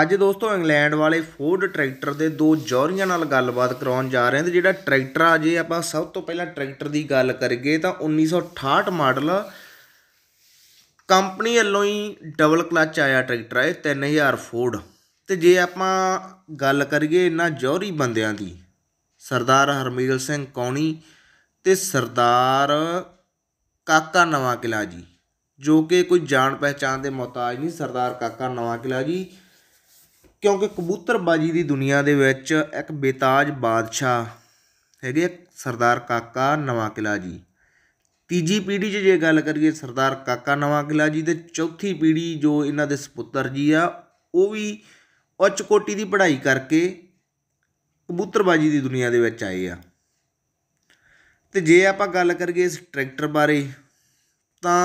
ਅੱਜ ਦੋਸਤੋ ਇੰਗਲੈਂਡ ਵਾਲੇ ਫੋਰਡ ਟਰੈਕਟਰ ਦੇ ਦੋ ਜੌਰੀਆਂ ਨਾਲ ਗੱਲਬਾਤ ਕਰਾਉਣ ਜਾ ਰਹੇ ਹਾਂ ਤੇ ਜਿਹੜਾ ਟਰੈਕਟਰ ਆ ਜੇ ਆਪਾਂ ਸਭ ਤੋਂ ਪਹਿਲਾਂ ਟਰੈਕਟਰ ਦੀ ਗੱਲ ਕਰੀਏ ਤਾਂ 1968 ਮਾਡਲ ਕੰਪਨੀ ਵੱਲੋਂ ਹੀ ਡਬਲ ਕਲਚ ਆਇਆ ਟਰੈਕਟਰ ਹੈ 3000 ਫੋਰਡ ਤੇ ਜੇ ਆਪਾਂ ਗੱਲ ਕਰੀਏ ਇਹਨਾਂ ਜੌਹਰੀ ਬੰਦਿਆਂ ਦੀ ਸਰਦਾਰ ਹਰਮੀਲ ਸਿੰਘ ਕੌਣੀ ਤੇ ਸਰਦਾਰ ਕਾਕਾ ਨਵਾਂ ਕਿਲਾ ਜੀ ਜੋ ਕਿ ਕੋਈ ਜਾਣ ਪਹਿਚਾਣ ਦੇ ਮੁਤਾਜ ਨਹੀਂ ਸਰਦਾਰ ਕਾਕਾ ਨਵਾਂ ਕਿਲਾ ਜੀ ਕਿਉਂਕਿ ਕਬੂਤਰਬਾਜੀ ਦੀ ਦੁਨੀਆ ਦੇ ਵਿੱਚ ਇੱਕ ਬੇਤਾਜ ਬਾਦਸ਼ਾਹ ਹੈਗੇ ਸਰਦਾਰ ਕਾਕਾ ਨਵਾਂ ਕਿਲਾ ਜੀ ਤੀਜੀ ਪੀੜ੍ਹੀ 'ਚ ਜੇ ਗੱਲ ਕਰੀਏ ਸਰਦਾਰ ਕਾਕਾ ਨਵਾਂ ਕਿਲਾ ਜੀ ਤੇ ਚੌਥੀ ਪੀੜ੍ਹੀ ਜੋ ਇਹਨਾਂ ਦੇ ਸੁਪੁੱਤਰ ਜੀ ਆ ਉਹ ਵੀ ਉੱਚ ਕੋਟੀ ਦੀ ਪੜ੍ਹਾਈ ਕਰਕੇ ਕਬੂਤਰਬਾਜੀ ਦੀ ਦੁਨੀਆ ਦੇ ਵਿੱਚ ਆਏ ਆ ਤੇ ਜੇ ਆਪਾਂ ਗੱਲ ਕਰੀਏ ਇਸ ਟਰੈਕਟਰ ਬਾਰੇ ਤਾਂ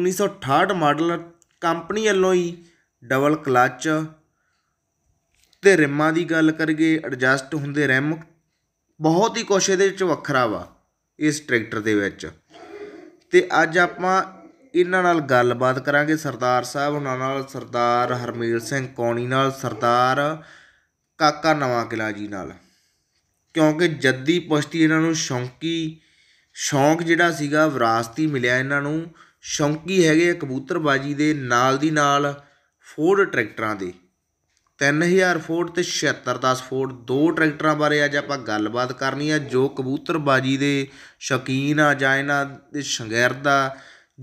1968 ਮਾਡਲ ਕੰਪਨੀ ਵੱਲੋਂ ਹੀ ਡਬਲ ਕਲਚ ਤੇ ਰਿਮਾਂ ਦੀ ਗੱਲ ਕਰੀਏ ਐਡਜਸਟ ਹੁੰਦੇ ਰਿਮ ਬਹੁਤ ਹੀ ਕੁਛ ਇਹਦੇ ਵਿੱਚ ਵੱਖਰਾ ਵਾ ਇਸ ਟਰੈਕਟਰ ਦੇ ਵਿੱਚ ਤੇ ਅੱਜ ਆਪਾਂ ਇਹਨਾਂ ਨਾਲ ਗੱਲਬਾਤ ਕਰਾਂਗੇ ਸਰਦਾਰ ਸਾਹਿਬ ਉਹਨਾਂ ਨਾਲ ਸਰਦਾਰ ਹਰਮੇਲ ਸਿੰਘ ਕੌਣੀ ਨਾਲ ਸਰਦਾਰ ਕਾਕਾ ਨਵਾਂ ਕਿਲਾ ਜੀ ਨਾਲ ਕਿਉਂਕਿ ਜੱਦੀ ਪੁਸ਼ਤੀ ਇਹਨਾਂ ਨੂੰ ਸ਼ੌਂਕੀ ਸ਼ੌਂਕ ਜਿਹੜਾ ਸੀਗਾ ਵਿਰਾਸਤੀ ਮਿਲਿਆ ਇਹਨਾਂ ਨੂੰ ਸ਼ੌਂਕੀ ਹੈਗੇ ਕਬੂਤਰਬਾਜੀ ਦੇ ਨਾਲ ਦੀ ਨਾਲ ਫੋਰਡ ਟਰੈਕਟਰਾਂ ਦੇ 3000 ਫੋਰਡ ਅਤੇ ਛਿਹੱਤਰ ਫੋਰਡ ਦੋ ਟਰੈਕਟਰਾਂ ਬਾਰੇ ਅੱਜ ਆਪਾਂ ਗੱਲਬਾਤ ਕਰਨੀ ਆ ਜੋ ਕਬੂਤਰਬਾਜੀ ਦੇ ਸ਼ਕੀਨ ਆ ਜਾਂ ਇਹਨਾਂ ਦੇ ਸ਼ੰਗੈਰ ਦਾ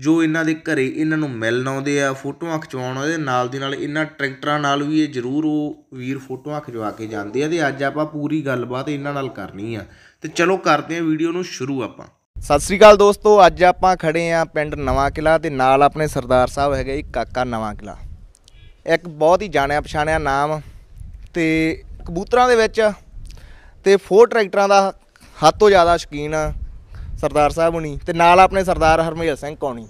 ਜੋ ਇਹਨਾਂ ਦੇ ਘਰੇ ਇਹਨਾਂ ਨੂੰ ਮਿਲਣ ਆਉਂਦੇ ਆ ਫੋਟੋਆਂ ਖਿਚਵਾਉਣ ਆਉਂਦੇ ਨਾਲ ਦੀ ਨਾਲ ਇਹਨਾਂ ਟਰੈਕਟਰਾਂ ਨਾਲ ਵੀ ਇਹ ਜ਼ਰੂਰ ਉਹ ਵੀਰ ਫੋਟੋਆਂ ਖਿਚਵਾ ਕੇ ਜਾਂਦੇ ਆ ਤੇ ਅੱਜ ਆਪਾਂ ਪੂਰੀ ਗੱਲਬਾਤ ਇਹਨਾਂ ਨਾਲ ਕਰਨੀ ਆ ਤੇ ਚਲੋ ਕਰਦੇ ਆ ਵੀਡੀਓ ਨੂੰ ਸ਼ੁਰੂ ਆਪਾਂ ਸਤਿ ਸ੍ਰੀ ਅਕਾਲ ਦੋਸਤੋ ਅੱਜ ਆਪਾਂ ਖੜੇ ਆ ਪਿੰਡ ਨਵਾਂ ਕਿਲਾ ਤੇ ਨਾਲ ਆਪਣੇ ਸਰਦਾਰ ਸਾਹਿਬ ਹੈਗੇ ਕਾਕਾ ਨਵਾਂ ਕਿਲਾ ਇੱਕ ਬਹੁਤ ਹੀ ਜਾਣਿਆ ਪਛਾਣਿਆ ਨਾਮ ਤੇ ਕਬੂਤਰਾਂ ਦੇ ਵਿੱਚ ਤੇ ਫੋਰ ਟਰੈਕਟਰਾਂ ਦਾ ਹੱਦ ਤੋਂ ਜ਼ਿਆਦਾ ਸ਼ਕੀਨ ਸਰਦਾਰ ਸਾਹਿਬ ਹੁਣੀ ਤੇ ਨਾਲ ਆਪਣੇ ਸਰਦਾਰ ਹਰਮੇਲ ਸਿੰਘ ਕੌਣੀ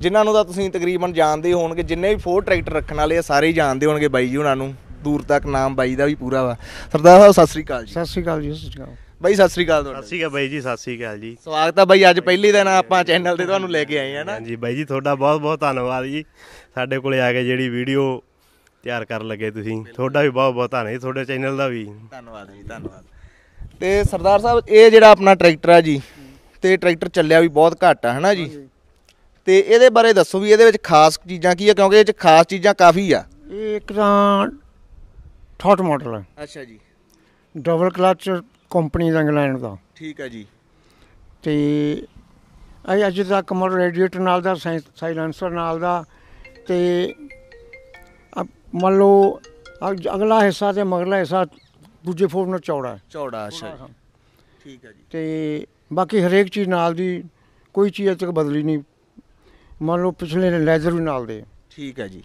ਜਿਨ੍ਹਾਂ ਨੂੰ ਤਾਂ ਤੁਸੀਂ ਤਕਰੀਬਨ ਜਾਣਦੇ ਹੋਣਗੇ ਜਿੰਨੇ ਵੀ ਫੋਰ ਟਰੈਕਟਰ ਰੱਖਣ ਵਾਲੇ ਆ ਸਾਰੇ ਜਾਣਦੇ ਹੋਣਗੇ ਬਾਈ ਜੀ ਉਹਨਾਂ ਨੂੰ ਦੂਰ ਤੱਕ ਨਾਮ ਬਾਈ ਦਾ ਵੀ ਪੂਰਾ ਵਾ ਸਰਦਾਰ ਸਾਹਿਬ ਸਤਿ ਸ੍ਰੀ ਅਕਾਲ ਜੀ ਸਤਿ ਸ੍ਰੀ ਅਕਾਲ ਜੀ ਸਤਿ ਸ੍ਰੀ ਅਕਾਲ ਬਾਈ ਸਤਿ ਸ੍ਰੀ ਅਕਾਲ ਤੁਹਾਡਾ ਸਤਿ ਸ੍ਰੀ ਅਕਾਲ ਬਾਈ ਜੀ ਸਤਿ ਸ੍ਰੀ ਅਕਾਲ ਜੀ ਸਵਾਗਤ ਆ ਬਾਈ ਅੱਜ ਪਹਿਲੀ ਦਿਨ ਆਪਾਂ ਚੈਨਲ ਤੇ ਤੁਹਾਨੂੰ ਲੈ ਕੇ ਆਏ ਹਾਂ ਨਾ ਹਾਂਜੀ ਬਾਈ ਜੀ ਤੁਹਾਡਾ ਬਹੁਤ ਬਹੁਤ ਧੰਨਵਾਦ ਜੀ ਸਾਡੇ ਕੋਲੇ ਆ ਕੇ ਜਿਹੜੀ ਵੀਡੀਓ ਤਿਆਰ ਕਰਨ ਲੱਗੇ ਤੁਸੀਂ ਤੁਹਾਡਾ ਵੀ ਬਹੁਤ ਬਹੁਤ ਧੰਨਵਾਦ ਤੁਹਾਡੇ ਚੈਨਲ ਦਾ ਵੀ ਧੰਨਵਾਦ ਜੀ ਧੰਨਵਾਦ ਤੇ ਸਰਦਾਰ ਸਾਹਿਬ ਇਹ ਜਿਹੜਾ ਆਪਣਾ ਟਰੈਕਟਰ ਆ ਜੀ ਤੇ ਟਰੈਕਟਰ ਚੱਲਿਆ ਵੀ ਬਹੁਤ ਘੱਟ ਆ ਹਨਾ ਜੀ ਤੇ ਇਹਦੇ ਬਾਰੇ ਦੱਸੋ ਵੀ ਇਹਦੇ ਵਿੱਚ ਖਾਸ ਚੀਜ਼ਾਂ ਕੀ ਆ ਕਿਉਂਕਿ ਇਹਦੇ ਵਿੱਚ ਖਾਸ ਚੀਜ਼ਾਂ ਕਾਫੀ ਆ ਇਹ ਇੱਕ ਤਾਂ ਥੋਟ ਮਾਡਲ ਹੈ ਅੱਛਾ ਜੀ ਡਬਲ ਕਲਚ ਕੰਪਨੀ ਦਾ ਇੰਗਲੈਂਡ ਦਾ ਠੀਕ ਹੈ ਜੀ ਤੇ ਅੱਜ ਤੱਕ ਮੋਟਰ ਰੇਡੀਏਟਰ ਨਾਲ ਦਾ ਸਾਇਲੈਂਸਰ ਨਾਲ ਦਾ ਤੇ ਮੰਨ ਲਓ ਅਗਲਾ ਹਿੱਸਾ ਤੇ ਮਗਲਾ ਹਿੱਸਾ ਦੂਜੇ ਫੋਰਮ ਨਾਲ ਚੌੜਾ ਹੈ ਚੌੜਾ ਅੱਛਾ ਠੀਕ ਹੈ ਜੀ ਤੇ ਬਾਕੀ ਹਰੇਕ ਚੀਜ਼ ਨਾਲ ਦੀ ਕੋਈ ਚੀਜ਼ ਅਜੇ ਤੱਕ ਬਦਲੀ ਨਹੀਂ ਮੰਨ ਲਓ ਪਿਛਲੇ ਲੈਜ਼ਰ ਵੀ ਨਾਲ ਦੇ ਠੀਕ ਹੈ ਜੀ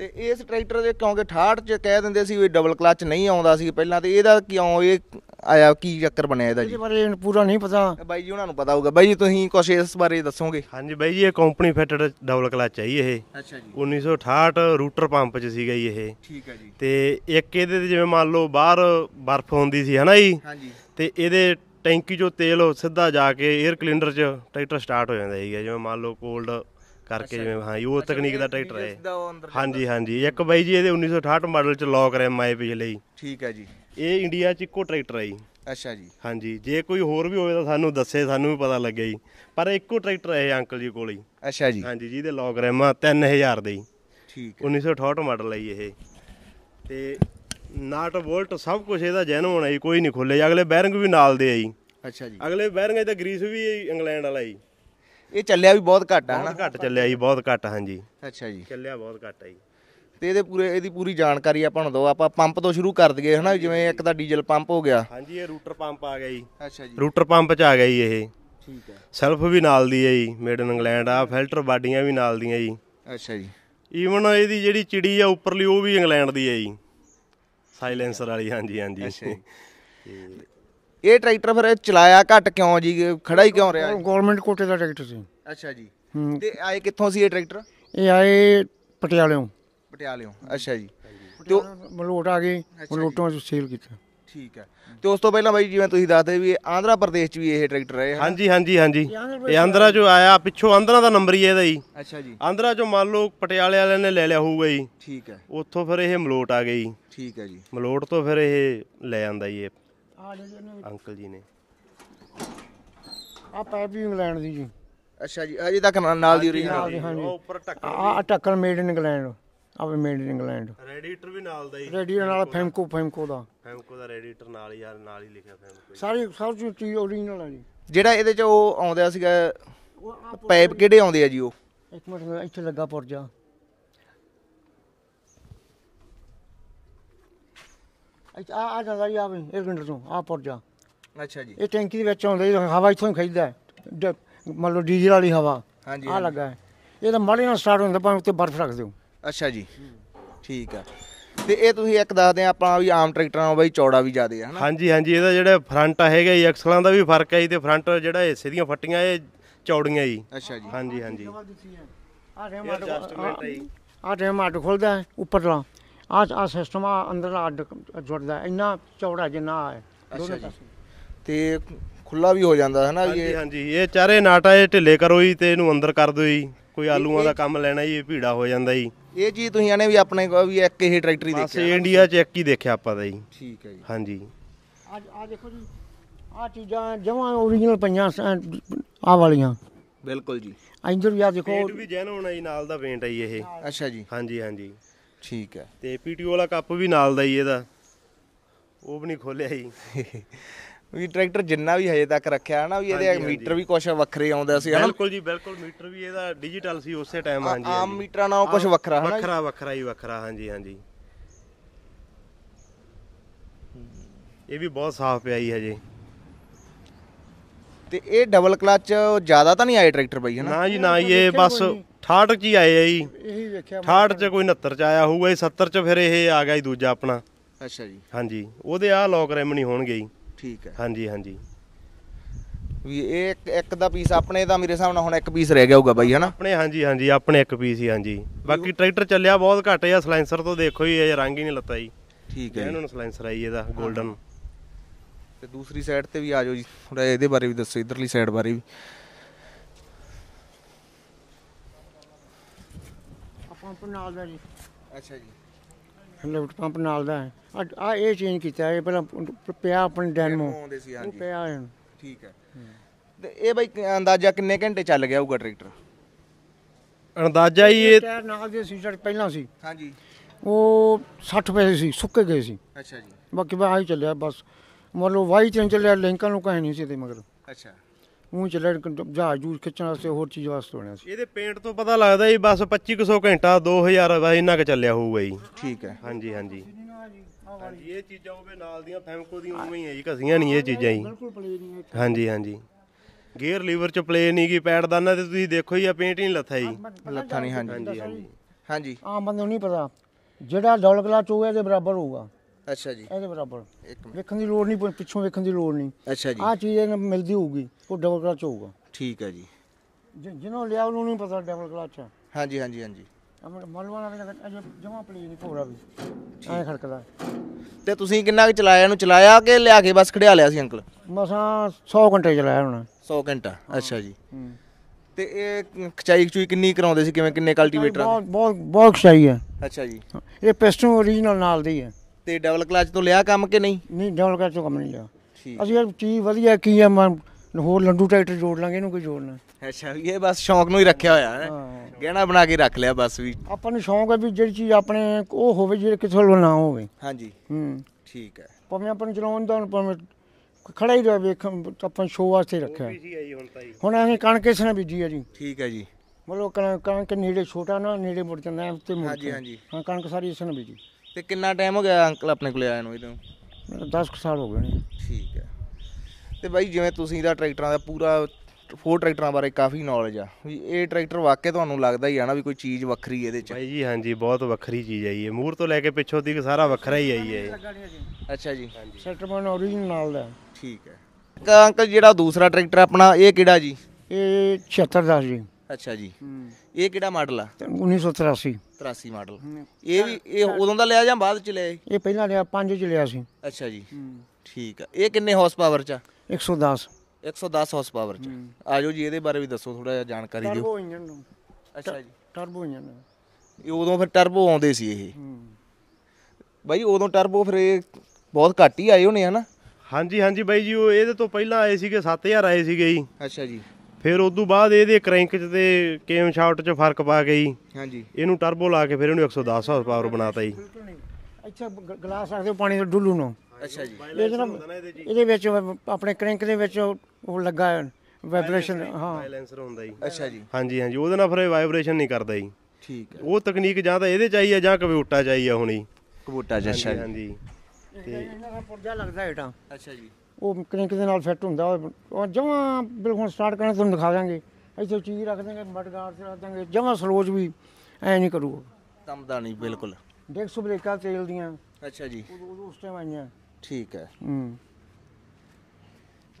ਤੇ ਇਸ ਟਰੈਕਟਰ ਦੇ ਕਿਉਂਕਿ 68 ਚ ਕਹਿ ਦਿੰਦੇ ਸੀ ਵੀ ਡਬਲ ਕਲਚ ਨਹੀਂ ਆਉਂਦਾ ਸੀ ਪਹਿਲਾਂ ਤੇ ਇਹਦਾ ਕਿਉਂ ਇਹ ਆਇਆ ਕੀ ਚੱਕਰ ਬਣਿਆ ਇਹਦਾ ਜੀ ਇਹ ਬਾਰੇ ਪੂਰਾ ਨਹੀਂ ਪਤਾ ਬਾਈ ਜੀ ਉਹਨਾਂ ਨੂੰ ਪਤਾ ਹੋਊਗਾ ਬਾਈ ਜੀ ਤੁਸੀਂ ਕੁਝ ਇਸ ਬਾਰੇ ਦੱਸੋਗੇ ਹਾਂਜੀ ਬਾਈ ਜੀ ਇਹ ਕੰਪਨੀ ਫਿਟਡ ਡਬਲ ਕਲਚ ਹੈ ਜੀ ਇਹ ਅੱਛਾ ਜੀ 1968 ਰੂਟਰ ਪੰਪ 'ਚ ਸੀਗਾ ਜੀ ਇਹ ਠੀਕ ਹੈ ਜੀ ਤੇ ਇੱਕ ਇਹਦੇ ਤੇ ਜਿਵੇਂ ਮੰਨ ਲਓ ਬਾਹਰ ਬਰਫ਼ ਹੁੰਦੀ ਸੀ ਹਨਾ ਜੀ ਹਾਂਜੀ ਤੇ ਇਹਦੇ ਟੈਂਕੀ 'ਚੋਂ ਤੇਲ ਸਿੱਧਾ ਜਾ ਕੇ 에ਅਰ ਕਲਿੰਡਰ 'ਚ ਟਰੈਕਟਰ ਸਟਾਰਟ ਹੋ ਜਾਂਦਾ ਹੈ ਜਿਵੇਂ ਮੰਨ ਲਓ ਕੋਲਡ ਕਰਕੇ ਜਿਵੇਂ ਹਾਂ ਯੂ ਤਕਨੀਕ ਦਾ ਟਰੈਕਟਰ ਹੈ ਹਾਂਜੀ ਹਾਂਜੀ ਇੱਕ ਬਾਈ ਜੀ ਇਹਦੇ 1968 ਮਾਡਲ ਚ ਲੌਕ ਰੈਮ ਆਏ ਪਿਛਲੇ ਠੀਕ ਹੈ ਜੀ ਇਹ ਇੰਡੀਆ ਚ ਇੱਕੋ ਟਰੈਕਟਰ ਹੈ ਜੀ ਅੱਛਾ ਜੀ ਹਾਂਜੀ ਜੇ ਕੋਈ ਹੋਰ ਵੀ ਹੋਵੇ ਤਾਂ ਸਾਨੂੰ ਦੱਸੇ ਸਾਨੂੰ ਵੀ ਪਤਾ ਲੱਗੇ ਜੀ ਪਰ ਇੱਕੋ ਟਰੈਕਟਰ ਹੈ ਅੰਕਲ ਜੀ ਕੋਲ ਹੀ ਅੱਛਾ ਜੀ ਹਾਂਜੀ ਜਿਹਦੇ ਲੌਕ ਰੈਮਾਂ 3000 ਦੇ ਜੀ ਠੀਕ 1968 ਮਾਡਲ ਹੈ ਇਹ ਤੇ ਨਾਟ ਵੋਲਟ ਸਭ ਕੁਝ ਇਹਦਾ ਜੈਨੂਨ ਹੋਣਾ ਜੀ ਕੋਈ ਨਹੀਂ ਖੋਲੇ ਅਗਲੇ ਬੈਰਿੰਗ ਵੀ ਨਾਲ ਦੇ ਆਈ ਜੀ ਅੱਛਾ ਜੀ ਅਗਲੇ ਬੈਰਿੰਗ ਦਾ ਗਰੀਸ ਵੀ ਇੰਗਲੈਂਡ ਵਾਲਾ ਜੀ ਇਹ ਚੱਲਿਆ ਵੀ ਬਹੁਤ ਘੱਟ ਆ ਹਨਾ ਘੱਟ ਚੱਲਿਆ ਜੀ ਬਹੁਤ ਘੱਟ ਹਾਂਜੀ ਅੱਛਾ ਜੀ ਚੱਲਿਆ ਬਹੁਤ ਘੱਟ ਆ ਜੀ ਤੇ ਇਹਦੇ ਪੂਰੇ ਇਹਦੀ ਪੂਰੀ ਜਾਣਕਾਰੀ ਆਪਾਂ ਨੂੰ ਦਿਓ ਆਪਾਂ ਪੰਪ ਤੋਂ ਸ਼ੁਰੂ ਕਰ ਦਈਏ ਹਨਾ ਜਿਵੇਂ ਇੱਕ ਤਾਂ ਡੀਜ਼ਲ ਪੰਪ ਹੋ ਗਿਆ ਹਾਂਜੀ ਇਹ ਰੂਟਰ ਪੰਪ ਆ ਗਿਆ ਜੀ ਅੱਛਾ ਜੀ ਰੂਟਰ ਪੰਪ ਚ ਆ ਗਿਆ ਜੀ ਇਹ ਠੀਕ ਹੈ ਸੈਲਫ ਵੀ ਨਾਲ ਦੀ ਹੈ ਜੀ ਮੇਡ ਇਨ ਇੰਗਲੈਂਡ ਆ ਫਿਲਟਰ ਬਾਡੀਆਂ ਵੀ ਨਾਲ ਦੀਆਂ ਜੀ ਅੱਛਾ ਜੀ ਈਵਨ ਇਹਦੀ ਜਿਹੜੀ ਚਿੜੀ ਆ ਉੱਪਰਲੀ ਉਹ ਵੀ ਇੰਗਲੈਂਡ ਦੀ ਹੈ ਜੀ ਸਾਇਲੈਂਸਰ ਵਾਲੀ ਹਾਂਜੀ ਹਾਂਜੀ ਇਹ ਟਰੈਕਟਰ ਫਿਰ ਚਲਾਇਆ ਘੱਟ ਕਿਉਂ ਜੀ ਖੜਾ ਹੀ ਕਿਉਂ ਰਿਹਾ ਗਵਰਨਮੈਂਟ ਕੋਟੇ ਦਾ ਟਰੈਕਟਰ ਸੀ ਅੱਛਾ ਜੀ ਤੇ ਆਏ ਕਿੱਥੋਂ ਸੀ ਇਹ ਟਰੈਕਟਰ ਇਹ ਆਏ ਪਟਿਆਲਿਓਂ ਪਟਿਆਲਿਓਂ ਅੱਛਾ ਜੀ ਤੇ ਮਲੋਟ ਆ ਗਏ ਮਲੋਟੋਂ ਸੇਲ ਕੀਤਾ ਠੀਕ ਹੈ ਤੇ ਉਸ ਤੋਂ ਪਹਿਲਾਂ ਬਾਈ ਜਿਵੇਂ ਤੁਸੀਂ ਦੱਸਦੇ ਵੀ ਆਂਧਰਾ ਪ੍ਰਦੇਸ਼ 'ਚ ਵੀ ਇਹ ਟਰੈਕਟਰ ਆਏ ਹਾਂਜੀ ਹਾਂਜੀ ਹਾਂਜੀ ਇਹ ਆਂਧਰਾ 'ਚੋਂ ਆਇਆ ਪਿੱਛੋਂ ਆਂਧਰਾ ਦਾ ਨੰਬਰ ਹੀ ਇਹਦਾ ਜੀ ਅੱਛਾ ਜੀ ਆਂਧਰਾ 'ਚੋਂ ਮੰਨ ਲਓ ਪਟਿਆਲੇ ਵਾਲਿਆਂ ਨੇ ਲੈ ਲਿਆ ਹੋਊਗਾ ਜੀ ਠੀਕ ਹੈ ਉੱਥੋਂ ਫਿਰ ਇਹ ਮਲੋਟ ਆ ਗਈ ਠੀਕ ਹੈ ਜੀ ਮਲੋਟ ਤੋਂ ਫਿਰ ਇਹ ਲੈ ਜਾਂਦਾ ਜੀ ਇਹ ਆ ਜਿਹੜੀ ਅੰਕਲ ਜੀ ਨੇ ਆ ਪਾਈਪ ਵੀ ਇੰਗਲੈਂਡ ਦੀ ਜੀ ਅੱਛਾ ਜੀ ਅਜੇ ਤੱਕ ਨਾਲ ਨਾਲ ਦੀ ਓਰੀਜਨਲ ਹਾਂਜੀ, ਹਾਂਜੀ। ਉਹ ਉੱਪਰ ਟੱਕਰ ਆ ਟੱਕਰ ਮੇਡ ਇਨ ਇੰਗਲੈਂਡ ਆ ਵੀ ਮੇਡ ਇਨ ਇੰਗਲੈਂਡ ਰੈਡੀਟਰ ਵੀ ਨਾਲ ਦਾ ਹੀ ਰੈਡੀਟਰ ਨਾਲ ਫੈਮਕੋ ਫੈਮਕੋ ਦਾ ਫੈਮਕੋ ਦਾ ਰੈਡੀਟਰ ਨਾਲ ਯਾਰ ਨਾਲ ਹੀ ਲਿਖਿਆ ਫੈਮਕੋ ਸਾਰੀ ਸਭ ਚੀਜ਼ ਓਰੀਜਨਲ ਹੈ ਜੀ ਜਿਹੜਾ ਇਹਦੇ ਚ ਉਹ ਆਉਂਦਾ ਸੀਗਾ ਉਹ ਪਾਈਪ ਕਿਹੜੇ ਆਉਂਦੇ ਆ ਜੀ ਉਹ ਇੱਕ ਮਿੰਟ ਇੱਥੇ ਲੱਗਾ ਪੁਰਜਾ ਆ ਆ ਜਾਂਦਾ ਜੀ ਆਵੇ ਇੱਕ ਮਿੰਟ ਤੋਂ ਆ ਪੁਰ ਜਾ ਅੱਛਾ ਜੀ ਇਹ ਟੈਂਕੀ ਦੇ ਵਿੱਚ ਆਉਂਦਾ ਜੀ ਹਵਾ ਇੱਥੋਂ ਖਿੱਚਦਾ ਖੈਦਾ ਮੰਨ ਲਓ ਡੀਜ਼ਲ ਵਾਲੀ ਹਵਾ ਹਾਂਜੀ, ਆ ਲੱਗਾ ਹੈ ਇਹ ਤਾਂ ਮਾੜੇ ਨਾਲ ਸਟਾਰਟ ਹੁੰਦਾ ਪਰ ਉੱਤੇ ਬਰਫ਼ ਰੱਖ ਦਿਓ ਅੱਛਾ ਜੀ ਠੀਕ ਆ ਤੇ ਇਹ ਤੁਸੀਂ ਇੱਕ ਦੱਸਦੇ ਆ ਆਪਾਂ ਵੀ ਆਮ ਟਰੈਕਟਰਾਂ ਨਾਲੋਂ ਬਈ ਚੌੜਾ ਵੀ ਜ਼ਿਆਦਾ ਹੈ ਹਨਾ ਹਾਂਜੀ ਹਾਂਜੀ ਇਹਦਾ ਜਿਹੜਾ ਫਰੰਟ ਹੈਗਾ ਜੀ ਐਕਸਲਾਂ ਦਾ ਵੀ ਫਰਕ ਹੈ ਜੀ ਤੇ ਫਰੰਟ ਜਿਹੜਾ ਇਹ ਦੀਆਂ ਫੱਟੀਆਂ ਇਹ ਚੌੜੀਆਂ ਜੀ ਅੱਛਾ ਜੀ ਹਾਂਜੀ ਹਾਂਜੀ ਆ ਰੇਮਾਟ ਆ ਰੇਮਾਟ ਖੁੱਲਦਾ ਹੈ ਉੱਪਰਲਾ ਆ ਆ ਸਿਸਟਮ ਆ ਅੰਦਰਲਾ ਅੱਡ ਜੁੜਦਾ ਇੰਨਾ ਚੌੜਾ ਜਿੰਨਾ ਹੈ ਤੇ ਖੁੱਲਾ ਵੀ ਹੋ ਜਾਂਦਾ ਹੈ ਨਾ ਇਹ ਹਾਂਜੀ ਇਹ ਚਾਰੇ ਨਾਟਾ ਇਹ ਢਿੱਲੇ ਕਰੋ ਜੀ ਤੇ ਇਹਨੂੰ ਅੰਦਰ ਕਰ ਦਿਓ ਜੀ ਕੋਈ ਆਲੂਆਂ ਦਾ ਕੰਮ ਲੈਣਾ ਜੀ ਇਹ ਭੀੜਾ ਹੋ ਜਾਂਦਾ ਜੀ ਇਹ ਜੀ ਤੁਸੀਂ ਆਨੇ ਵੀ ਆਪਣੇ ਕੋ ਵੀ ਇੱਕ ਹੀ ਟਰੈਕਟਰ ਹੀ ਦੇਖਿਆ ਬਸ ਇੰਡੀਆ 'ਚ ਇੱਕ ਹੀ ਦੇਖਿਆ ਆਪਾਂ ਦਾ ਜੀ ਠੀਕ ਹੈ ਜੀ ਹਾਂਜੀ ਅੱਜ ਆ ਦੇਖੋ ਜੀ ਆ ਚੀਜ਼ਾਂ ਜਮਾਂ ਓਰੀਜਨਲ ਪੰਜਾਂ ਆ ਵਾਲੀਆਂ ਬਿਲਕੁਲ ਜੀ ਇੰਦਰ ਵੀ ਆ ਦੇਖੋ ਪੇਂਟ ਵੀ ਜੈਨ ਹੋਣਾ ਜੀ ਨਾਲ ਦਾ ਪੇਂਟ ਹੈ ਇਹ ਅੱਛਾ ਜੀ ਹਾਂਜੀ ਹਾਂਜੀ ਠੀਕ ਹੈ ਤੇ ਪੀਟੀਓ ਵਾਲਾ ਕੱਪ ਵੀ ਨਾਲ ਦਾ ਹੀ ਇਹਦਾ ਉਹ ਵੀ ਨਹੀਂ ਖੋਲਿਆ ਜੀ ਵੀ ਟਰੈਕਟਰ ਜਿੰਨਾ ਵੀ ਹਜੇ ਤੱਕ ਰੱਖਿਆ ਹਨਾ ਵੀ ਇਹਦੇ ਮੀਟਰ ਵੀ ਕੁਝ ਵੱਖਰੇ ਆਉਂਦੇ ਸੀ ਹਨਾ ਬਿਲਕੁਲ ਜੀ ਬਿਲਕੁਲ ਮੀਟਰ ਵੀ ਇਹਦਾ ਡਿਜੀਟਲ ਸੀ ਉਸੇ ਟਾਈਮ ਹਾਂਜੀ ਆਮ ਮੀਟਰਾਂ ਨਾਲੋਂ ਕੁਝ ਵੱਖਰਾ ਹਨਾ ਵੱਖਰਾ ਵੱਖਰਾ ਹੀ ਵੱਖਰਾ ਹਾਂਜੀ ਹਾਂਜੀ ਇਹ ਵੀ ਬਹੁਤ ਸਾਫ਼ ਪਿਆ ਹੀ ਹਜੇ ਤੇ ਇਹ ਡਬਲ ਕਲਚ ਜ਼ਿਆਦਾ ਤਾਂ ਨਹੀਂ ਆਏ ਟਰੈਕਟਰ ਬਈ ਹਨਾ ਨਾ ਜੀ ਨਾ ਇਹ ਬਸ 68 ਚ ਹੀ ਆਏ ਆ ਜੀ ਇਹੀ ਵੇਖਿਆ 68 ਚ ਕੋਈ 69 ਚ ਆਇਆ ਹੋਊਗਾ ਇਹ 70 ਚ ਫਿਰ ਇਹ ਆ ਗਿਆ ਜੀ ਦੂਜਾ ਆਪਣਾ ਅੱਛਾ ਜੀ ਹਾਂਜੀ ਉਹਦੇ ਆ ਲੋਕ ਨਹੀਂ ਹੋਣਗੇ ਜੀ ਠੀਕ ਹੈ ਹਾਂਜੀ ਹਾਂਜੀ ਵੀ ਇਹ ਇੱਕ- ਇੱਕ ਦਾ ਪੀਸ ਆਪਣੇ ਦਾ ਮੇਰੇ ਹਿਸਾਬ ਨਾਲ ਹੁਣ ਇੱਕ ਪੀਸ ਰਹਿ ਗਿਆ ਹੋਊਗਾ ਬਾਈ ਹਨਾ ਆਪਣੇ ਹਾਂਜੀ ਹਾਂਜੀ ਆਪਣੇ ਇੱਕ ਪੀਸ ਹੀ ਹਾਂਜੀ ਬਾਕੀ ਟਰੈਕਟਰ ਚੱਲਿਆ ਬਹੁਤ ਘੱਟ ਆ ਸਲੈਂਸਰ ਤੋਂ ਦੇਖੋ ਹੀ ਇਹ ਰੰਗ ਹੀ ਨਹੀਂ ਲੱਤਾ ਜੀ ਠੀਕ ਹੈ ਇਹਨਾਂ ਨੂੰ ਸਲੈਂਸਰ ਆਈ ਇਹਦਾ 골ਡਨ ਤੇ ਦੂਸਰੀ ਸਾਈਡ ਤੇ ਵੀ ਆ ਜਾਓ ਜੀ ਥੋੜਾ ਇਹਦੇ ਬਾਰੇ ਵੀ ਦੱਸੋ ਇਧਰਲੀ ਸਾਈਡ ਬਾਰੇ ਵੀ ਪੰਪ ਨਾਲ ਦਾ ਜੀ ਅੱਛਾ ਜੀ ਲਿਫਟ ਪੰਪ ਨਾਲ ਦਾ ਆ ਇਹ ਚੇਂਜ ਕੀਤਾ ਇਹ ਪਹਿਲਾਂ ਪਿਆ ਆਪਣੇ ਡੈਨਮੋ ਆਉਂਦੇ ਸੀ ਹਾਂਜੀ ਪਿਆ ਹੈ ਠੀਕ ਹੈ ਤੇ ਇਹ ਬਾਈ ਅੰਦਾਜ਼ਾ ਕਿੰਨੇ ਘੰਟੇ ਚੱਲ ਗਿਆ ਹੋਊਗਾ ਟਰੈਕਟਰ ਅੰਦਾਜ਼ਾ ਹੀ ਇਹ ਟਾਇਰ ਨਾਲ ਦੇ ਸੀ ਜਿਹੜਾ ਪਹਿਲਾਂ ਸੀ ਹਾਂਜੀ ਉਹ 60 ਪੈਸੇ ਸੀ ਸੁੱਕੇ ਗਏ ਸੀ ਅੱਛਾ ਜੀ ਬਾਕੀ ਬਾਹਰ ਹੀ ਚੱਲਿਆ ਬਸ ਮਤਲਬ ਵਾਈ ਚੇਂਜ ਚੱਲਿਆ ਲਿੰਕਾਂ ਨੂੰ ਕਹਿ ਨਹੀਂ ਸੀ ਤੇ ਮਗਰ ਅੱਛਾ ਉਹ ਚ ਜਹਾਜ਼ ਜੂਜ ਖਿੱਚਣ ਵਾਸਤੇ ਹੋਰ ਚੀਜ਼ ਵਾਸਤੇ ਹੋਣਾ ਸੀ ਇਹਦੇ ਪੇਂਟ ਤੋਂ ਪਤਾ ਲੱਗਦਾ ਜੀ ਬਸ 2500 ਘੰਟਾ 2000 ਵਾ ਇੰਨਾ ਕ ਚੱਲਿਆ ਹੋਊਗਾ ਜੀ ਠੀਕ ਹੈ ਹਾਂਜੀ ਹਾਂਜੀ ਹਾਂਜੀ ਇਹ ਚੀਜ਼ਾਂ ਉਹਦੇ ਨਾਲ ਦੀਆਂ ਫੈਮਕੋ ਦੀਆਂ ਉਵੇਂ ਹੀ ਹੈ ਜੀ ਕਸੀਆਂ ਨਹੀਂ ਇਹ ਚੀਜ਼ਾਂ ਜੀ ਬਿਲਕੁਲ ਪਲੇ ਨਹੀਂ ਹਾਂਜੀ ਹਾਂਜੀ ਗੇਅਰ ਲੀਵਰ ਚ ਪਲੇ ਨਹੀਂ ਗਈ ਪੈਡ ਦਾਨਾ ਤੇ ਤੁਸੀਂ ਦੇਖੋ ਹੀ ਆ ਪੇਂਟ ਨਹੀਂ ਲੱਥਾ ਜੀ ਲੱਥਾ ਨਹੀਂ ਹਾਂਜੀ ਹਾਂਜੀ ਹਾਂਜੀ ਆਮ ਬੰਦੇ ਨੂੰ ਨਹੀਂ ਪਤਾ ਜਿਹੜਾ ਡੌਲਕਲਾ ਚੋਏ ਦੇ ਬਰਾਬਰ ਹੋਊਗਾ ਅੱਛਾ ਜੀ ਇਹਦੇ ਬਰਾਬਰ ਇੱਕ ਮਿੰਟ ਵੇਖਣ ਦੀ ਲੋੜ ਨਹੀਂ ਪਿੱਛੋਂ ਵੇਖਣ ਦੀ ਲੋੜ ਨਹੀਂ ਅੱਛਾ ਜੀ ਆ ਚੀਜ਼ ਇਹਨਾਂ ਮਿਲਦੀ ਹੋਊਗੀ ਉਹ ਡਬਲ ਕਲਚ ਹੋਊਗਾ ਠੀਕ ਹੈ ਜੀ ਜਿਹਨੋਂ ਜਿਹਨੂੰ ਲਿਆ ਉਹਨੂੰ ਨਹੀਂ ਪਤਾ ਡਬਲ ਕਲਚ ਆ ਹਾਂਜੀ ਹਾਂਜੀ ਹਾਂਜੀ ਅਮਰ ਮਲਵਾਣਾ ਵੀ ਜਮਾ ਪਲੀ ਨਹੀਂ ਕੋਰਾ ਵੀ ਐ ਖੜਕਦਾ ਤੇ ਤੁਸੀਂ ਕਿੰਨਾ ਕੁ ਚਲਾਇਆ ਇਹਨੂੰ ਚਲਾਇਆ ਕਿ ਲਿਆ ਕੇ ਬਸ ਖੜਿਆ ਲਿਆ ਸੀ ਅੰਕਲ ਮਸਾਂ 100 ਘੰਟੇ ਚਲਾਇਆ ਹੁਣ 100 ਘੰਟਾ ਅੱਛਾ ਜੀ ਤੇ ਇਹ ਖਚਾਈ ਖਚੂਈ ਕਿੰਨੀ ਕਰਾਉਂਦੇ ਸੀ ਕਿਵੇਂ ਕਿੰਨੇ ਕਲਟੀਵੇਟਰ ਬਹੁਤ ਬਹੁਤ ਬਹੁਤ ਹੈ ਅੱਛਾ ਜੀ ਇਹ ਪਿਸਟਨ ਓਰੀਜਨਲ ਨਾਲ ਦੀ ਹੈ ਤੇ ਡਬਲ ਕਲਚ ਤੋਂ ਲਿਆ ਕੰਮ ਕਿ ਨਹੀਂ ਨਹੀਂ ਡਬਲ ਕਲਚ ਤੋਂ ਕੰਮ ਨਹੀਂ ਲਿਆ ਠੀਕ ਅਸੀਂ ਇਹ ਚੀਜ਼ ਵਧੀਆ ਕੀ ਆ ਮਨ ਹੋਰ ਲੰਡੂ ਟਰੈਕਟਰ ਜੋੜ ਲਾਂਗੇ ਇਹਨੂੰ ਕੋਈ ਜੋੜਨਾ ਅੱਛਾ ਇਹ ਬਸ ਸ਼ੌਂਕ ਨੂੰ ਹੀ ਰੱਖਿਆ ਹੋਇਆ ਹੈ ਗਹਿਣਾ ਬਣਾ ਕੇ ਰੱਖ ਲਿਆ ਬਸ ਵੀ ਆਪਾਂ ਨੂੰ ਸ਼ੌਂਕ ਹੈ ਵੀ ਜਿਹੜੀ ਚੀਜ਼ ਆਪਣੇ ਉਹ ਹੋਵੇ ਜਿਹੜੇ ਕਿਸੇ ਨੂੰ ਨਾ ਹੋਵੇ ਹਾਂਜੀ ਹੂੰ ਠੀਕ ਹੈ ਭਾਵੇਂ ਆਪਾਂ ਨੂੰ ਚਲਾਉਣ ਦਾ ਭਾਵੇਂ ਖੜਾ ਹੀ ਰਹੇ ਵੇਖ ਆਪਾਂ ਸ਼ੋਅ ਵਾਸਤੇ ਰੱਖਿਆ ਹੁਣ ਅਸੀਂ ਕਣਕ ਇਸ ਨੇ ਬੀਜੀ ਹੈ ਜੀ ਠੀਕ ਹੈ ਜੀ ਮਤਲਬ ਕਣਕ ਨੇੜੇ ਛੋਟਾ ਨਾ ਨੇੜੇ ਮੁੜ ਜਾਂਦਾ ਤੇ ਮੁੜ ਹਾਂਜੀ ਹਾਂਜੀ ਹਾਂ ਕਣਕ ਸਾਰੀ ਇਸ ਨੇ ਬੀਜੀ ਤੇ ਕਿੰਨਾ ਟਾਈਮ ਹੋ ਗਿਆ ਅੰਕਲ ਆਪਣੇ ਕੋਲੇ ਆਇਆ ਨੂੰ ਇਹ ਮੈਨੂੰ 10 ਸਾਲ ਹੋ ਗਏ ਨੇ ਠੀਕ ਹੈ ਤੇ ਬਾਈ ਜਿਵੇਂ ਤੁਸੀਂ ਦਾ ਟਰੈਕਟਰਾਂ ਦਾ ਪੂਰਾ ਫੋਰ ਟਰੈਕਟਰਾਂ ਬਾਰੇ ਕਾਫੀ ਨੌਲੇਜ ਆ ਵੀ ਇਹ ਟਰੈਕਟਰ ਵਾਕਿਆ ਤੁਹਾਨੂੰ ਲੱਗਦਾ ਹੀ ਆ ਨਾ ਵੀ ਕੋਈ ਚੀਜ਼ ਵੱਖਰੀ ਇਹਦੇ ਚ ਬਾਈ ਜੀ ਹਾਂਜੀ ਬਹੁਤ ਵੱਖਰੀ ਚੀਜ਼ ਆਈ ਹੈ ਮੂਰ ਤੋਂ ਲੈ ਕੇ ਪਿੱਛੋਂ ਦੀ ਸਾਰਾ ਵੱਖਰਾ ਹੀ ਆਈ ਹੈ ਅੱਛਾ ਜੀ ਸੈਟਰਮਨ 1 ਓਰੀਜਨਲ ਨਾਲ ਦਾ ਠੀਕ ਹੈ ਅੰਕਲ ਜਿਹੜਾ ਦੂਸਰਾ ਟਰੈਕਟਰ ਆਪਣਾ ਇਹ ਕਿਹੜਾ ਜੀ ਇਹ 76 ਦਾ ਜੀ ਅੱਛਾ ਜੀ ਇਹ ਕਿਹੜਾ ਮਾਡਲ ਆ 1983 83 ਮਾਡਲ ਇਹ ਵੀ ਇਹ ਉਦੋਂ ਦਾ ਲਿਆ ਜਾਂ ਬਾਅਦ ਚ ਲਿਆ ਇਹ? ਪਹਿਲਾਂ ਲਿਆ 5 ਚ ਲਿਆ ਸੀ ਅੱਛਾ ਜੀ ਠੀਕ ਆ ਇਹ ਕਿੰਨੇ ਹਾਰਸ ਪਾਵਰ ਚ ਆ 110 110 ਹਾਰਸ ਪਾਵਰ ਚ ਆਜੋ ਜੀ ਇਹਦੇ ਬਾਰੇ ਵੀ ਦੱਸੋ ਥੋੜਾ ਜਿਹਾ ਜਾਣਕਾਰੀ ਦਿਓ ਟਰਬੋ ਇੰਜਨ ਨੂੰ ਅੱਛਾ ਜੀ ਟਰਬੋ ਇੰਜਨ ਨੂੰ ਇਹ ਉਦੋਂ ਫਿਰ ਟਰਬੋ ਆਉਂਦੇ ਸੀ ਇਹ ਬਾਈ ਉਦੋਂ ਟਰਬੋ ਫਿਰ ਇਹ ਬਹੁਤ ਘੱਟ ਹੀ ਆਏ ਹੋਣੇ ਹਨਾ ਹਾਂਜੀ ਹਾਂਜੀ ਬਾਈ ਜੀ ਉਹ ਇਹਦੇ ਤੋਂ ਪਹਿਲਾਂ ਆਏ ਸੀਗੇ 7000 ਆਏ ਸੀਗੇ ਜੀ ਅੱਛਾ ਜੀ ਫਿਰ ਉਸ ਤੋਂ ਬਾਅਦ ਇਹਦੇ ਕ੍ਰੈਂਕ 'ਚ ਤੇ ਕੇਮ ਸ਼ਾਫਟ 'ਚ ਫਰਕ ਪਾ ਕੇ ਜੀ ਹਾਂਜੀ ਇਹਨੂੰ ਟਰਬੋ ਲਾ ਕੇ ਫਿਰ ਇਹਨੂੰ 110 ਹਾਰਸ ਪਾਵਰ ਬਣਾਤਾ ਜੀ ਅੱਛਾ ਗਲਾਸ ਰੱਖਦੇ ਪਾਣੀ ਦਾ ਡੁੱਲੂ ਨੂੰ ਅੱਛਾ ਜੀ ਇਹਦੇ ਵਿੱਚ ਆਪਣੇ ਕ੍ਰੈਂਕ ਦੇ ਵਿੱਚ ਉਹ ਲੱਗਾ ਵਾਈਬ੍ਰੇਸ਼ਨ ਹਾਂ ਬਾਇਲੈਂਸਰ ਹੁੰਦਾ ਜੀ ਅੱਛਾ ਜੀ ਹਾਂਜੀ ਹਾਂਜੀ ਉਹਦੇ ਨਾਲ ਫਿਰ ਵਾਈਬ੍ਰੇਸ਼ਨ ਨਹੀਂ ਕਰਦਾ ਜੀ ਠੀਕ ਹੈ ਉਹ ਤਕਨੀਕ ਜਾਂ ਤਾਂ ਇਹਦੇ ਚਾਹੀਏ ਜਾਂ ਕਬੂਟਾ ਚਾਹੀਏ ਹੁਣੀ ਕਬੂਟਾ ਜੀ ਅੱਛਾ ਜੀ ਹਾਂਜੀ ਤੇ ਇਹਨਾਂ ਦਾ ਪੁਰਜਾ ਲੱਗਦਾ ਤਾਂ ਅੱਛਾ ਜੀ ਉਹ ਕਲਿੰਕ ਦੇ ਨਾਲ ਫਿੱਟ ਹੁੰਦਾ ਉਹ ਜਮਾਂ ਬਿਲਕੁਲ ਸਟਾਰਟ ਕਰਨਾ ਤੁਹਾਨੂੰ ਦਿਖਾ ਦਾਂਗੇ ਇੱਥੇ ਚੀਜ਼ ਰੱਖ ਦਾਂਗੇ ਮਟਗਾਰ ਤੇ ਰੱਖ ਦਾਂਗੇ ਜਮਾਂ ਸਲੋਚ ਵੀ ਐ ਨਹੀਂ ਕਰੂਗਾ ਤਮਦਾ ਨਹੀਂ ਬਿਲਕੁਲ 150 ਬ੍ਰੇਕਾਂ ਤੇਲ ਦੀਆਂ ਅੱਛਾ ਜੀ ਉਹ- ਉਸ ਟਾਈਮ ਆਈਆਂ ਠੀਕ ਹੈ ਹੂੰ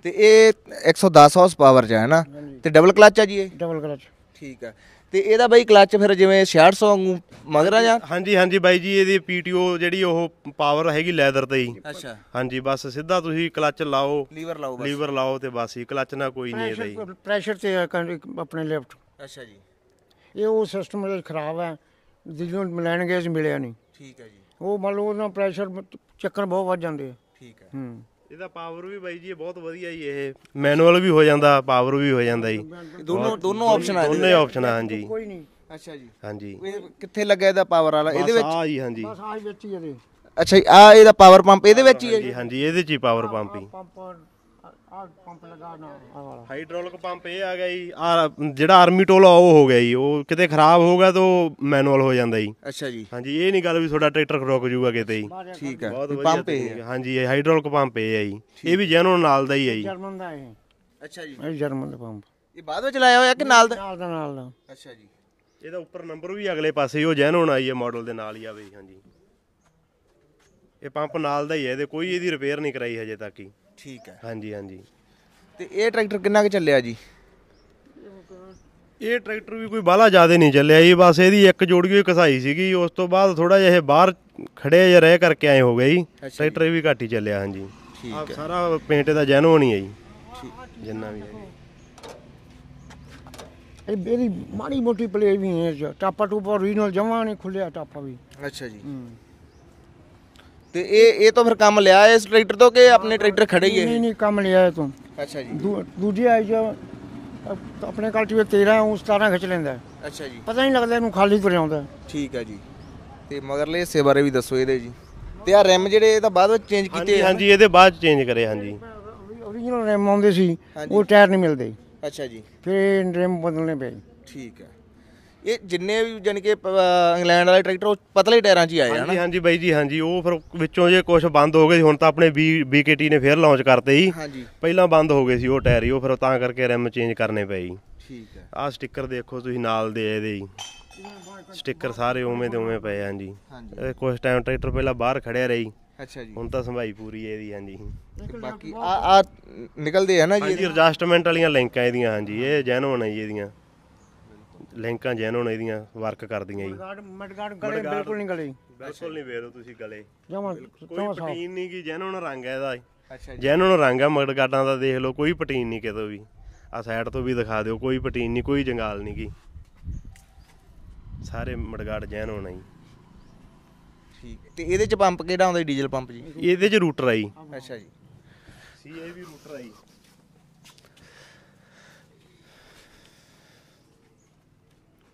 ਤੇ ਇਹ 110 ਹਾਰਸ ਪਾਵਰ ਜਾ ਹੈ ਨਾ ਤੇ ਡਬਲ ਕਲਚ ਹੈ ਜੀ ਇਹ ਡਬਲ ਕਲਚ ਠੀਕ ਹੈ ਤੇ ਇਹਦਾ ਬਾਈ ਕਲੱਚ ਫਿਰ ਜਿਵੇਂ 6600 ਵਾਂਗੂ ਮਗਰਾ ਜਾਂ ਹਾਂਜੀ ਹਾਂਜੀ ਬਾਈ ਜੀ ਇਹਦੀ ਪੀਟੀਓ ਜਿਹੜੀ ਉਹ ਪਾਵਰ ਹੈਗੀ ਲੈਦਰ ਤੇ ਹੀ ਅੱਛਾ ਹਾਂਜੀ ਬਸ ਸਿੱਧਾ ਤੁਸੀਂ ਕਲੱਚ ਲਾਓ ਲੀਵਰ ਲਾਓ ਬਸ ਲੀਵਰ ਲਾਓ ਤੇ ਬਸ ਹੀ ਕਲੱਚ ਨਾਲ ਕੋਈ ਨਹੀਂ ਇਹਦਾ ਪ੍ਰੈਸ਼ਰ ਤੇ ਆਪਣੇ ਲਿਫਟ ਅੱਛਾ ਜੀ ਇਹ ਉਹ ਸਿਸਟਮ ਜਿਹੜਾ ਖਰਾਬ ਹੈ ਜਿਹਨੂੰ ਮਿਲਣਗੇ ਜਿ ਮਿਲਿਆ ਨਹੀਂ ਠੀਕ ਹੈ ਜੀ ਉਹ ਮੰਨ ਲਓ ਉਹਨਾਂ ਪ੍ਰੈਸ਼ਰ ਚੱਕਰ ਬਹੁਤ ਵੱਧ ਜਾਂਦੇ ਆ ਠੀਕ ਹੈ ਹੂੰ ਇਹਦਾ ਪਾਵਰ ਵੀ ਬਾਈ ਜੀ ਬਹੁਤ ਵਧੀਆ ਜੀ ਇਹ ਮੈਨੂਅਲ ਵੀ ਹੋ ਜਾਂਦਾ ਪਾਵਰ ਵੀ ਹੋ ਜਾਂਦਾ ਜੀ ਦੋਨੋਂ ਦੋਨੋਂ ਆਪਸ਼ਨ ਆ ਦੋਨੇ ਆਪਸ਼ਨ ਆ ਹਾਂਜੀ ਕੋਈ ਨਹੀਂ ਅੱਛਾ ਜੀ ਹਾਂਜੀ ਇਹ ਕਿੱਥੇ ਲੱਗਾ ਇਹਦਾ ਪਾਵਰ ਵਾਲਾ ਇਹਦੇ ਵਿੱਚ ਆ ਜੀ ਹਾਂਜੀ ਬਸ ਆਹ ਵਿੱਚ ਹੀ ਇਹਦੇ ਅੱਛਾ ਜੀ ਆ ਇਹਦਾ ਪਾਵਰ ਪੰਪ ਇਹਦੇ ਵਿੱਚ ਹੀ ਹੈ ਜੀ ਹਾਂਜੀ ਇਹਦੇ ਚ ਹੀ ਪਾਵਰ ਪੰਪ ਹੀ ਪੰਪ ਆ ਪੰਪ ਹਾਈਡ੍ਰੋਲਿਕ ਪੰਪ ਇਹ ਆ ਗਿਆ ਜੀ ਆ ਜਿਹੜਾ ਆਰਮੀ ਟੋਲ ਆ ਉਹ ਹੋ ਗਿਆ ਜੀ ਉਹ ਕਿਤੇ ਖਰਾਬ ਹੋ ਗਿਆ ਤਾਂ ਮੈਨੂਅਲ ਹੋ ਜਾਂਦਾ ਜੀ ਅੱਛਾ ਜੀ ਹਾਂਜੀ ਇਹ ਨਹੀਂ ਗੱਲ ਵੀ ਤੁਹਾਡਾ ਟਰੈਕਟਰ ਰੁਕ ਜੂਗਾ ਕਿਤੇ ਜੀ ਠੀਕ ਹੈ ਬਹੁਤ ਵਧੀਆ ਪੰਪ ਇਹ ਹਾਂਜੀ ਇਹ ਹਾਈਡ੍ਰੋਲਿਕ ਪੰਪ ਇਹ ਆ ਜੀ ਇਹ ਵੀ ਜੈਨੂਨ ਨਾਲ ਦਾ ਹੀ ਆ ਜੀ ਜਰਮਨ ਦਾ ਇਹ ਅੱਛਾ ਜੀ ਇਹ ਜਰਮਨ ਦਾ ਪੰਪ ਇਹ ਬਾਅਦ ਵਿੱਚ ਲਾਇਆ ਹੋਇਆ ਕਿ ਨਾਲ ਦਾ ਨਾਲ ਦਾ ਨਾਲ ਦਾ ਅੱਛਾ ਜੀ ਇਹਦਾ ਉੱਪਰ ਨੰਬਰ ਵੀ ਅਗਲੇ ਪਾਸੇ ਉਹ ਜੈਨੂਨ ਆਈ ਹੈ ਮਾਡਲ ਦੇ ਨਾਲ ਹੀ ਆਵੇ ਹਾਂਜੀ ਇਹ ਪੰਪ ਨਾਲ ਦਾ ਹੀ ਹੈ ਇਹਦੇ ਕੋਈ ਇਹਦੀ ਰਿਪੇਅਰ ਨਹੀਂ ਕਰਾਈ ਹਜੇ ਤੱਕ ਹੀ ਠੀਕ ਹੈ ਹਾਂਜੀ ਹਾਂਜੀ ਤੇ ਇਹ ਟਰੈਕਟਰ ਕਿੰਨਾ ਕ ਚੱਲਿਆ ਜੀ ਇਹ ਟਰੈਕਟਰ ਵੀ ਕੋਈ ਬਾਲਾ ਜ਼ਿਆਦਾ ਨਹੀਂ ਚੱਲਿਆ ਇਹ ਬਸ ਇਹਦੀ ਇੱਕ ਜੋੜੀ ਹੋਈ ਕਸਾਈ ਸੀਗੀ ਉਸ ਤੋਂ ਬਾਅਦ ਥੋੜਾ ਜਿਹਾ ਇਹ ਬਾਹਰ ਖੜੇ ਜਿਹਾ ਰਹਿ ਕਰਕੇ ਆਏ ਹੋ ਗਏ ਜੀ ਟਰੈਕਟਰ ਵੀ ਘੱਟ ਹੀ ਚੱਲਿਆ ਹਾਂਜੀ ਠੀਕ ਹੈ ਸਾਰਾ ਪੇਂਟ ਦਾ ਜੈਨੂਨ ਹੀ ਹੈ ਜੀ ਜਿੰਨਾ ਵੀ ਹੈ ਇਹ ਬੇਰੀ ਮਾੜੀ ਮੋਟੀ ਪਲੇ ਵੀ ਹੈ ਟਾਪਾ ਟੂਪਾ ਰੀਨਲ ਜਮਾ ਨਹੀਂ ਖੁੱਲਿਆ ਟਾਪਾ ਵੀ ਅੱਛਾ ਜੀ ਹੂੰ ਤੇ ਇਹ ਇਹ ਤਾਂ ਫਿਰ ਕੰਮ ਲਿਆ ਇਸ ਟਰੈਕਟਰ ਤੋਂ ਕਿ ਆਪਣੇ ਟਰੈਕਟਰ ਖੜੇ ਹੀ ਨਹੀਂ ਹੈ ਨਹੀਂ ਕੰਮ ਲਿਆ ਹੈ ਤੋਂ ਅੱਛਾ ਜੀ ਦੂਜੀ ਆਈ ਜੋ ਆਪਣੇ ਕਲਟੀਵੇਟਰ 13 ਉਹ 17 ਖਿੱਚ ਲੈਂਦਾ ਹੈ। ਅੱਛਾ ਜੀ ਪਤਾ ਨਹੀਂ ਲੱਗਦਾ ਇਹਨੂੰ ਖਾਲੀ ਪਰ ਆਉਂਦਾ ਠੀਕ ਹੈ ਜੀ ਤੇ ਮਗਰਲੇ ਹਿੱਸੇ ਬਾਰੇ ਵੀ ਦੱਸੋ ਇਹਦੇ ਜੀ ਤੇ ਆ ਰਿਮ ਜਿਹੜੇ ਇਹ ਤਾਂ ਬਾਅਦ ਵਿੱਚ ਚੇਂਜ ਕੀਤੇ ਹਾਂਜੀ ਜੀ ਇਹਦੇ ਬਾਅਦ ਚੇਂਜ ਕਰੇ ਹਾਂਜੀ ਓਰੀਜਨਲ ਰਿਮ ਆਉਂਦੇ ਸੀ ਉਹ ਟਾਇਰ ਨਹੀਂ ਮਿਲਦੇ ਅੱਛਾ ਜੀ ਫਿਰ ਰਿਮ ਬਦਲਨੇ ਪਏ ਠੀਕ ਹੈ ਇਹ ਜਿੰਨੇ ਵੀ ਜਾਨੀ ਕਿ ਇੰਗਲੈਂਡ ਵਾਲੇ ਟਰੈਕਟਰ ਉਹ ਪਤਲੇ ਟਾਇਰਾਂ 'ਚ ਹੀ ਆਏ ਹਨ ਹਾਂਜੀ ਹਾਂਜੀ ਬਾਈ ਜੀ ਹਾਂਜੀ ਉਹ ਫਿਰ ਵਿੱਚੋਂ ਜੇ ਕੁਝ ਬੰਦ ਹੋ ਗਏ ਸੀ ਹੁਣ ਤਾਂ ਆਪਣੇ ਬੀਕੇਟੀ ਨੇ ਫਿਰ ਲਾਂਚ ਕਰਤੇ ਹੀ ਹਾਂਜੀ ਪਹਿਲਾਂ ਬੰਦ ਹੋ ਗਏ ਸੀ ਉਹ ਟਾਇਰ ਹੀ ਉਹ ਫਿਰ ਤਾਂ ਕਰਕੇ ਰਿਮ ਚੇਂਜ ਕਰਨੇ ਪਏ ਜੀ ਠੀਕ ਹੈ ਆਹ ਸਟicker ਦੇਖੋ ਤੁਸੀਂ ਨਾਲ ਦੇ ਇਹਦੇ ਜੀ ਸਟicker ਸਾਰੇ ਉਵੇਂ ਦੇ ਉਵੇਂ ਪਏ ਜੀ ਹਾਂਜੀ ਇਹ ਕੁਝ ਟਾਈਮ ਟਰੈਕਟਰ ਪਹਿਲਾਂ ਬਾਹਰ ਖੜਿਆ ਰਹੀ ਅੱਛਾ ਜੀ ਹੁਣ ਤਾਂ ਸੰਭਾਈ ਪੂਰੀ ਹੈ ਇਹਦੀ ਹਾਂਜੀ ਬਾਕੀ ਆ ਆ ਨਿਕਲਦੇ ਆ ਨਾ ਜੀ ਹਾਂਜੀ ਐਡਜਸਟਮੈਂਟ ਵਾਲੀਆਂ ਲਿੰਕਾਂ ਇਹਦੀਆਂ ਹਾਂਜੀ ਇਹ ਜੈਨੂਨ ਹੈ ਜੀ ਇਹਦੀਆਂ ਲਿੰਕਾਂ ਹੋਣ ਇਹਦੀਆਂ ਵਰਕ ਕਰਦੀਆਂ ਜੀ ਮਡਗਾਰਡ ਗਲੇ ਬਿਲਕੁਲ ਨਹੀਂ ਗਲੇ ਬਿਲਕੁਲ ਨਹੀਂ ਵੇਰੋ ਤੁਸੀਂ ਗਲੇ ਜਮਾ ਕੋਈ ਪਟੀਨ ਨਹੀਂ ਕੀ ਜੈਨ ਹੋਣ ਰੰਗ ਹੈ ਇਹਦਾ ਅੱਛਾ ਹੋਣ ਰੰਗ ਹੈ ਮਡਗਾਰਡਾਂ ਦਾ ਦੇਖ ਲਓ ਕੋਈ ਪਟੀਨ ਨਹੀਂ ਕਿਤੋਂ ਵੀ ਆ ਸਾਈਡ ਤੋਂ ਵੀ ਦਿਖਾ ਦਿਓ ਕੋਈ ਪਟੀਨ ਨਹੀਂ ਕੋਈ ਜੰਗਾਲ ਨਹੀਂ ਕੀ ਸਾਰੇ ਮਡਗਾਰਡ ਜੈਨ ਹੋਣ ਹੈ ਠੀਕ ਤੇ ਇਹਦੇ ਚ ਪੰਪ ਕਿਹੜਾ ਆਉਂਦਾ ਡੀਜ਼ਲ ਪੰਪ ਜੀ ਇਹਦੇ ਚ ਰੂਟਰ ਅੱਛਾ ਜੀ ਅੱਛਾ ਜੀ ਵੀ ਰੂਟਰ ਆਈ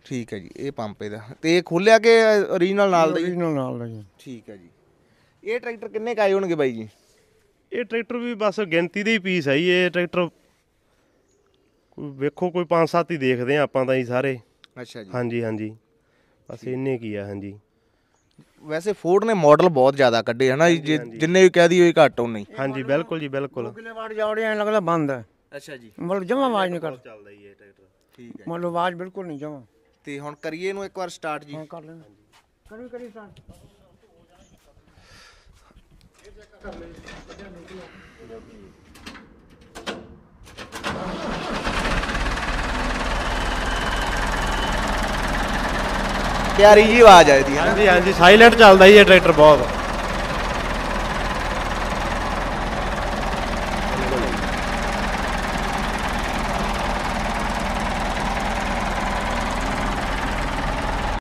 ਠੀਕ ਹੈ ਜੀ ਇਹ ਪੰਪੇ ਦਾ ਤੇ ਇਹ ਖੋਲਿਆ ਕਿ ओरिजिनल ਨਾਲ ਦਾ ओरिजिनल ਨਾਲ ਦਾ ਜੀ ਠੀਕ ਹੈ ਜੀ ਇਹ ਟਰੈਕਟਰ ਕਿੰਨੇ ਕਾਏ ਹੋਣਗੇ ਬਾਈ ਜੀ ਇਹ ਟਰੈਕਟਰ ਵੀ ਬਸ ਗਿਣਤੀ ਦੇ ਹੀ ਪੀਸ ਹੈ ਜੀ ਇਹ ਟਰੈਕਟਰ ਕੋਈ ਵੇਖੋ ਕੋਈ 5-7 ਹੀ ਦੇਖਦੇ ਆ ਆਪਾਂ ਤਾਂ ਜੀ ਸਾਰੇ ਅੱਛਾ ਜੀ ਹਾਂਜੀ ਹਾਂਜੀ ਬਸ ਇੰਨੇ ਕੀ ਆ ਹਾਂਜੀ ਵੈਸੇ ਫੋਰਡ ਨੇ ਮਾਡਲ ਬਹੁਤ ਜ਼ਿਆਦਾ ਕੱਢੇ ਹਨਾ ਜਿੰਨੇ ਵੀ ਕਹਿ ਦਈਏ ਘੱਟ ਨਹੀਂ ਹਾਂਜੀ ਬਿਲਕੁਲ ਜੀ ਬਿਲਕੁਲ ਕਿਲੇ ਵਾਟ ਜਾਉੜੇ ਐਂ ਲੱਗਦਾ ਬੰਦ ਹੈ ਅੱਛਾ ਜੀ ਮਤਲਬ ਜਮਾ ਆਵਾਜ਼ ਨਹੀਂ ਕਰਦਾ ਚੱਲਦਾ ਹੀ ਇਹ ਟਰੈਕਟਰ ਠੀਕ ਹੈ ਮਤਲਬ ਆਵਾਜ਼ ਬਿਲਕੁਲ ਨਹੀਂ ਜਮਾ ਤੇ ਹੁਣ ਕਰੀਏ ਇਹਨੂੰ ਇੱਕ ਵਾਰ ਸਟਾਰਟ ਜੀ ਹਾਂ ਕਰ ਲੈਣਾ ਕਰੀ ਕਰੀ ਸਟਾਰਟ ਪਿਆਰੀ ਜੀ ਆਵਾਜ਼ ਆਈ ਦੀ ਹਾਂਜੀ ਹਾਂਜੀ ਸਾਇਲੈਂਟ ਚੱਲਦਾ ਜੀ ਇਹ ਟਰੈਕਟਰ ਬਹੁਤ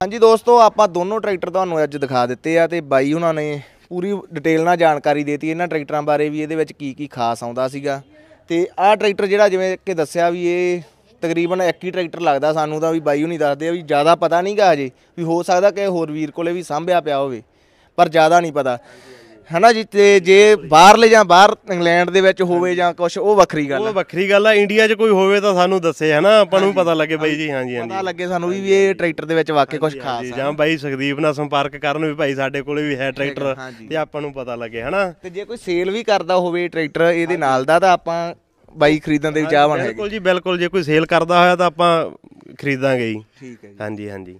ਹਾਂਜੀ ਦੋਸਤੋ ਆਪਾਂ ਦੋਨੋਂ ਟਰੈਕਟਰ ਤੁਹਾਨੂੰ ਅੱਜ ਦਿਖਾ ਦਿੱਤੇ ਆ ਤੇ ਬਾਈ ਉਹਨਾਂ ਨੇ ਪੂਰੀ ਡਿਟੇਲ ਨਾਲ ਜਾਣਕਾਰੀ ਦੇਤੀ ਇਹਨਾਂ ਟਰੈਕਟਰਾਂ ਬਾਰੇ ਵੀ ਇਹਦੇ ਵਿੱਚ ਕੀ ਕੀ ਖਾਸ ਆਉਂਦਾ ਸੀਗਾ ਤੇ ਆਹ ਟਰੈਕਟਰ ਜਿਹੜਾ ਜਿਵੇਂ ਕਿ ਦੱਸਿਆ ਵੀ ਇਹ ਤਕਰੀਬਨ ਇੱਕ ਹੀ ਟਰੈਕਟਰ ਲੱਗਦਾ ਸਾਨੂੰ ਤਾਂ ਵੀ ਬਾਈ ਉਹ ਨਹੀਂ ਦੱਸਦੇ ਵੀ ਜ਼ਿਆਦਾ ਪਤਾ ਨਹੀਂਗਾ ਹਜੇ ਵੀ ਹੋ ਸਕਦਾ ਕਿ ਹੋਰ ਵੀਰ ਕੋਲੇ ਵੀ ਸਾਂਭਿਆ ਪਿਆ ਹੋਵੇ ਪਰ ਜ਼ਿਆਦਾ ਨਹੀਂ ਪਤਾ ਹਨਾ ਜੀ ਤੇ ਜੇ ਬਾਹਰਲੇ ਜਾਂ ਬਾਹਰ ਇੰਗਲੈਂਡ ਦੇ ਵਿੱਚ ਹੋਵੇ ਜਾਂ ਕੁਝ ਉਹ ਵੱਖਰੀ ਗੱਲ ਉਹ ਵੱਖਰੀ ਗੱਲ ਆ ਇੰਡੀਆ 'ਚ ਕੋਈ ਹੋਵੇ ਤਾਂ ਸਾਨੂੰ ਦੱਸੇ ਹਨਾ ਆਪਾਂ ਨੂੰ ਪਤਾ ਲੱਗੇ ਬਾਈ ਜੀ ਹਾਂਜੀ ਹਾਂਜੀ ਪਤਾ ਲੱਗੇ ਸਾਨੂੰ ਵੀ ਇਹ ਟਰੈਕਟਰ ਦੇ ਵਿੱਚ ਵਾਕਿਆ ਕੁਝ ਖਾਸ ਹੈ ਜਾਂ ਬਾਈ ਸੁਖਦੀਪ ਨਾਲ ਸੰਪਰਕ ਕਰਨ ਵੀ ਭਾਈ ਸਾਡੇ ਕੋਲੇ ਵੀ ਹੈ ਟਰੈਕਟਰ ਤੇ ਆਪਾਂ ਨੂੰ ਪਤਾ ਲੱਗੇ ਹਨਾ ਤੇ ਜੇ ਕੋਈ ਸੇਲ ਵੀ ਕਰਦਾ ਹੋਵੇ ਟਰੈਕਟਰ ਇਹਦੇ ਨਾਲ ਦਾ ਤਾਂ ਆਪਾਂ ਬਾਈ ਖਰੀਦਣ ਦੇ ਬਣ ਹੈਗੇ ਬਿਲਕੁਲ ਜੀ ਬਿਲਕੁਲ ਜੇ ਕੋਈ ਸੇਲ ਕਰਦਾ ਹੋਇਆ ਤਾਂ ਆਪਾਂ ਖਰੀਦਾਂਗੇ ਜੀ ਠੀਕ ਹੈ ਜੀ ਹਾਂਜੀ ਹਾਂਜੀ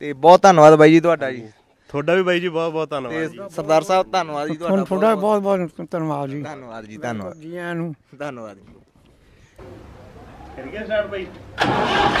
ਤੇ ਬਹੁਤ ਧੰਨਵਾਦ ਬਾਈ ਜੀ ਤੁਹਾਡਾ ਜੀ ਤੁਹਾਡਾ ਵੀ ਬਾਈ ਜੀ ਬਹੁਤ ਬਹੁਤ ਧੰਨਵਾਦ ਜੀ ਸਰਦਾਰ ਸਾਹਿਬ ਧੰਨਵਾਦ ਜੀ ਤੁਹਾਡਾ ਤੁਹਾਡਾ ਬਹੁਤ ਬਹੁਤ ਧੰਨਵਾਦ ਜੀ ਧੰਨਵਾਦ ਜੀ ਧੰਨਵਾਦ ਜੀ ਨੂੰ ਧੰਨਵਾਦ ਜੀ ਕਰੀਏ ਸਟਾਰਟ ਬਾਈ